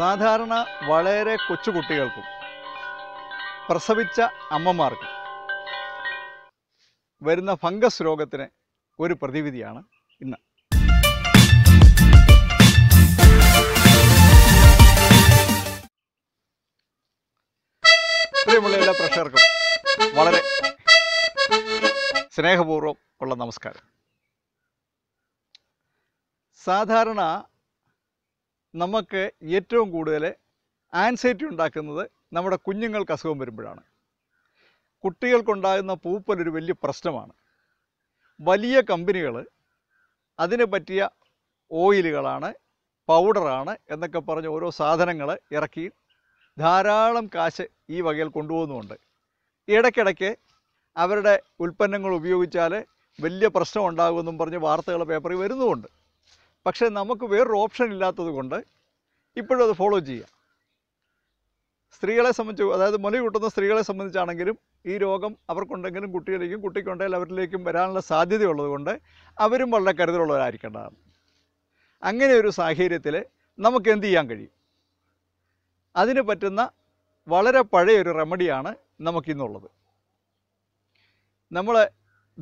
സാധാരണ വളരെ കൊച്ചുകുട്ടികൾക്കും പ്രസവിച്ച അമ്മമാർക്കും വരുന്ന ഫംഗസ് രോഗത്തിന് ഒരു പ്രതിവിധിയാണ് ഇന്ന് പ്രിയമുള്ള പ്രഷർക്കും വളരെ സ്നേഹപൂർവ്വം ഉള്ള നമസ്കാരം സാധാരണ നമുക്ക് ഏറ്റവും കൂടുതൽ ആൻസൈറ്റി ഉണ്ടാക്കുന്നത് നമ്മുടെ കുഞ്ഞുങ്ങൾക്ക് അസുഖം വരുമ്പോഴാണ് കുട്ടികൾക്കുണ്ടാകുന്ന പൂപ്പലൊരു വലിയ പ്രശ്നമാണ് വലിയ കമ്പനികൾ അതിന് പറ്റിയ ഓയിലുകളാണ് പൗഡറാണ് എന്നൊക്കെ പറഞ്ഞ് ഓരോ സാധനങ്ങൾ ഇറക്കി ധാരാളം കാശ് ഈ വകയിൽ കൊണ്ടുപോകുന്നുമുണ്ട് ഇടയ്ക്കിടയ്ക്ക് അവരുടെ ഉൽപ്പന്നങ്ങൾ ഉപയോഗിച്ചാൽ വലിയ പ്രശ്നം ഉണ്ടാകുമെന്നും പറഞ്ഞ് വാർത്തകൾ പേപ്പറിൽ വരുന്നുമുണ്ട് പക്ഷേ നമുക്ക് വേറൊരു ഓപ്ഷൻ ഇല്ലാത്തത് കൊണ്ട് ഇപ്പോഴും അത് ഫോളോ ചെയ്യാം സ്ത്രീകളെ സംബന്ധിച്ച് അതായത് മുല കൂട്ടുന്ന സ്ത്രീകളെ സംബന്ധിച്ചാണെങ്കിലും ഈ രോഗം അവർക്കുണ്ടെങ്കിലും കുട്ടികളിലേക്കും കുട്ടിക്കുണ്ടെങ്കിൽ അവരിലേക്കും വരാനുള്ള സാധ്യതയുള്ളതുകൊണ്ട് അവരും വളരെ കരുതലുള്ളവരായിരിക്കേണ്ടതാണ് അങ്ങനെ ഒരു സാഹചര്യത്തിൽ നമുക്ക് എന്ത് ചെയ്യാൻ കഴിയും അതിന് പറ്റുന്ന വളരെ പഴയൊരു റെമഡിയാണ് നമുക്കിന്നുള്ളത് നമ്മൾ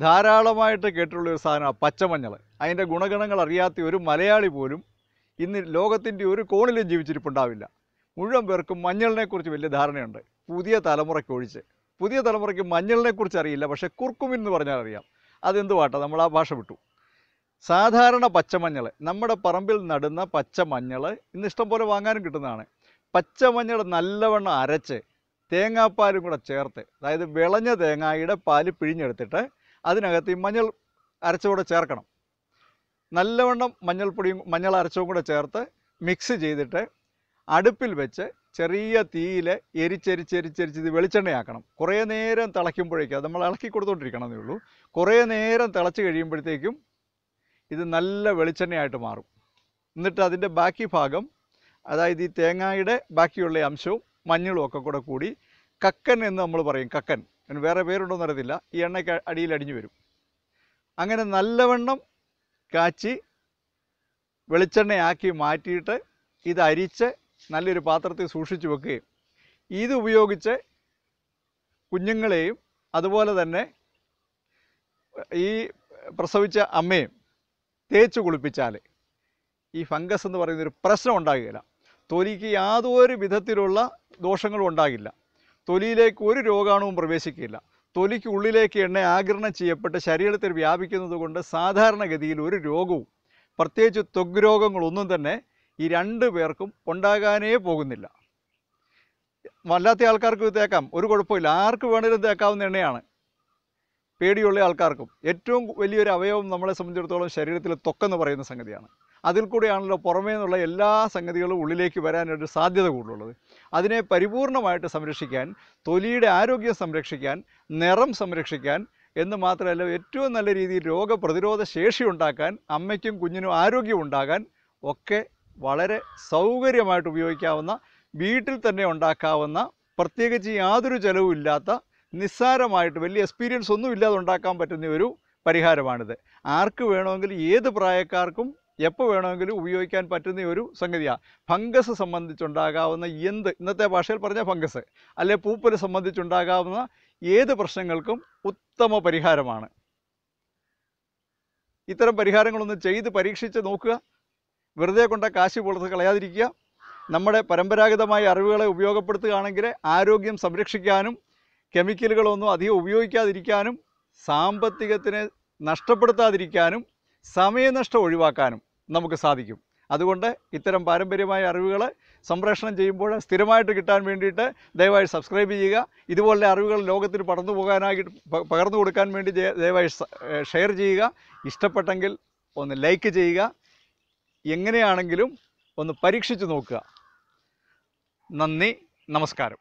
ധാരാളമായിട്ട് കേട്ടിട്ടുള്ള ഒരു സാധനമാണ് പച്ചമഞ്ഞൾ അതിൻ്റെ ഗുണഗണങ്ങൾ അറിയാത്ത ഒരു മലയാളി പോലും ഇന്ന് ലോകത്തിൻ്റെ ഒരു കോണിലും ജീവിച്ചിരിപ്പുണ്ടാവില്ല മുഴുവൻ പേർക്കും മഞ്ഞളിനെക്കുറിച്ച് വലിയ ധാരണയുണ്ട് പുതിയ തലമുറയ്ക്ക് ഒഴിച്ച് പുതിയ തലമുറയ്ക്ക് മഞ്ഞളിനെക്കുറിച്ച് അറിയില്ല പക്ഷേ കുർക്കുമിൻ എന്ന് പറഞ്ഞാൽ അറിയാം അതെന്ത് പാട്ടാ നമ്മൾ ആ ഭാഷ വിട്ടു സാധാരണ പച്ചമഞ്ഞൾ നമ്മുടെ പറമ്പിൽ നടുന്ന പച്ചമഞ്ഞൾ ഇന്ന് ഇഷ്ടംപോലെ വാങ്ങാനും കിട്ടുന്നതാണ് പച്ചമഞ്ഞൾ നല്ലവണ്ണം അരച്ച് തേങ്ങാപ്പാലും കൂടെ ചേർത്ത് അതായത് വിളഞ്ഞ തേങ്ങായുടെ പാല് പിഴിഞ്ഞെടുത്തിട്ട് അതിനകത്ത് ഈ മഞ്ഞൾ അരച്ചുകൂടെ ചേർക്കണം നല്ലവണ്ണം മഞ്ഞൾപ്പൊടിയും മഞ്ഞൾ അരച്ചും കൂടെ ചേർത്ത് മിക്സ് ചെയ്തിട്ട് അടുപ്പിൽ വെച്ച് ചെറിയ തീയിൽ എരിച്ചെരിച്ചെരിച്ചെരിച്ച് ഇത് വെളിച്ചെണ്ണയാക്കണം കുറേ നേരം തിളയ്ക്കുമ്പോഴേക്കും അത് നമ്മൾ ഇളക്കി കൊടുത്തോണ്ടിരിക്കണമെന്നേ ഉള്ളൂ കുറേ നേരം തിളച്ച് കഴിയുമ്പോഴത്തേക്കും ഇത് നല്ല വെളിച്ചെണ്ണയായിട്ട് മാറും എന്നിട്ട് അതിൻ്റെ ബാക്കി ഭാഗം അതായത് ഈ തേങ്ങായുടെ ബാക്കിയുള്ള അംശവും മഞ്ഞളും ഒക്കെ കൂടെ കൂടി കക്കൻ എന്ന് നമ്മൾ പറയും കക്കൻ അതിന് വേറെ പേരുണ്ടോയെന്ന് അറിയത്തില്ല ഈ എണ്ണയ്ക്ക് അടിയിൽ അടിഞ്ഞു വരും അങ്ങനെ നല്ലവണ്ണം കാച്ചി വെളിച്ചെണ്ണയാക്കി മാറ്റിയിട്ട് ഇത് അരിച്ച് നല്ലൊരു പാത്രത്തിൽ സൂക്ഷിച്ചു വെക്കുകയും ഇത് ഉപയോഗിച്ച് കുഞ്ഞുങ്ങളെയും അതുപോലെ തന്നെ ഈ പ്രസവിച്ച അമ്മയും തേച്ച് കുളിപ്പിച്ചാൽ ഈ ഫംഗസ് എന്ന് പറയുന്നൊരു പ്രശ്നം ഉണ്ടാകുകയില്ല തൊലിക്ക് യാതൊരു വിധത്തിലുള്ള ദോഷങ്ങളും ഉണ്ടാകില്ല തൊലിയിലേക്ക് ഒരു രോഗാണുവും പ്രവേശിക്കില്ല തൊലിക്ക് ഉള്ളിലേക്ക് എണ്ണ ആകിരണം ചെയ്യപ്പെട്ട് ശരീരത്തിൽ വ്യാപിക്കുന്നത് കൊണ്ട് സാധാരണഗതിയിൽ ഒരു രോഗവും പ്രത്യേകിച്ച് ത്വഗ് രോഗങ്ങളൊന്നും തന്നെ ഈ രണ്ട് പേർക്കും ഉണ്ടാകാനേ പോകുന്നില്ല വല്ലാത്ത ആൾക്കാർക്ക് തേക്കാം ഒരു കുഴപ്പമില്ല ആർക്ക് വേണേലും തേക്കാവുന്ന എണ്ണയാണ് പേടിയുള്ള ആൾക്കാർക്കും ഏറ്റവും വലിയൊരു അവയവം നമ്മളെ സംബന്ധിച്ചിടത്തോളം ശരീരത്തിൽ തൊക്കെന്ന് പറയുന്ന സംഗതിയാണ് അതിൽ കൂടെയാണല്ലോ പുറമേ നിന്നുള്ള എല്ലാ സംഗതികളും ഉള്ളിലേക്ക് വരാനൊരു സാധ്യത കൂടുതലുള്ളത് അതിനെ പരിപൂർണമായിട്ട് സംരക്ഷിക്കാൻ തൊലിയുടെ ആരോഗ്യം സംരക്ഷിക്കാൻ നിറം സംരക്ഷിക്കാൻ എന്ന് മാത്രമല്ല ഏറ്റവും നല്ല രീതിയിൽ രോഗപ്രതിരോധ ശേഷി ഉണ്ടാക്കാൻ അമ്മയ്ക്കും കുഞ്ഞിനും ആരോഗ്യം ഉണ്ടാകാൻ ഒക്കെ വളരെ സൗകര്യമായിട്ട് ഉപയോഗിക്കാവുന്ന വീട്ടിൽ തന്നെ ഉണ്ടാക്കാവുന്ന പ്രത്യേകിച്ച് യാതൊരു ചിലവുമില്ലാത്ത നിസ്സാരമായിട്ട് വലിയ എക്സ്പീരിയൻസ് ഒന്നും ഇല്ലാതെ ഉണ്ടാക്കാൻ പറ്റുന്ന ഒരു പരിഹാരമാണിത് ആർക്ക് വേണമെങ്കിലും ഏത് പ്രായക്കാർക്കും എപ്പോൾ വേണമെങ്കിലും ഉപയോഗിക്കാൻ പറ്റുന്ന ഒരു സംഗതിയാണ് ഫംഗസ് സംബന്ധിച്ചുണ്ടാകാവുന്ന എന്ത് ഇന്നത്തെ ഭാഷയിൽ പറഞ്ഞ ഫംഗസ് അല്ലെ പൂപ്പല് സംബന്ധിച്ചുണ്ടാകാവുന്ന ഏത് പ്രശ്നങ്ങൾക്കും ഉത്തമ പരിഹാരമാണ് ഇത്തരം പരിഹാരങ്ങളൊന്ന് ചെയ്ത് പരീക്ഷിച്ച് നോക്കുക വെറുതെ കൊണ്ട കാശ് പുറത്ത് കളയാതിരിക്കുക നമ്മുടെ പരമ്പരാഗതമായ അറിവുകളെ ഉപയോഗപ്പെടുത്തുകയാണെങ്കിൽ ആരോഗ്യം സംരക്ഷിക്കാനും കെമിക്കലുകളൊന്നും അധികം ഉപയോഗിക്കാതിരിക്കാനും സാമ്പത്തികത്തിനെ നഷ്ടപ്പെടുത്താതിരിക്കാനും സമയനഷ്ടം ഒഴിവാക്കാനും നമുക്ക് സാധിക്കും അതുകൊണ്ട് ഇത്തരം പാരമ്പര്യമായ അറിവുകൾ സംപ്രേഷണം ചെയ്യുമ്പോൾ സ്ഥിരമായിട്ട് കിട്ടാൻ വേണ്ടിയിട്ട് ദയവായി സബ്സ്ക്രൈബ് ചെയ്യുക ഇതുപോലുള്ള അറിവുകൾ ലോകത്തിന് പടർന്നു പോകാനായിട്ട് പകർന്നു കൊടുക്കാൻ വേണ്ടി ദയവായി ഷെയർ ചെയ്യുക ഇഷ്ടപ്പെട്ടെങ്കിൽ ഒന്ന് ലൈക്ക് ചെയ്യുക എങ്ങനെയാണെങ്കിലും ഒന്ന് പരീക്ഷിച്ചു നോക്കുക നന്ദി നമസ്കാരം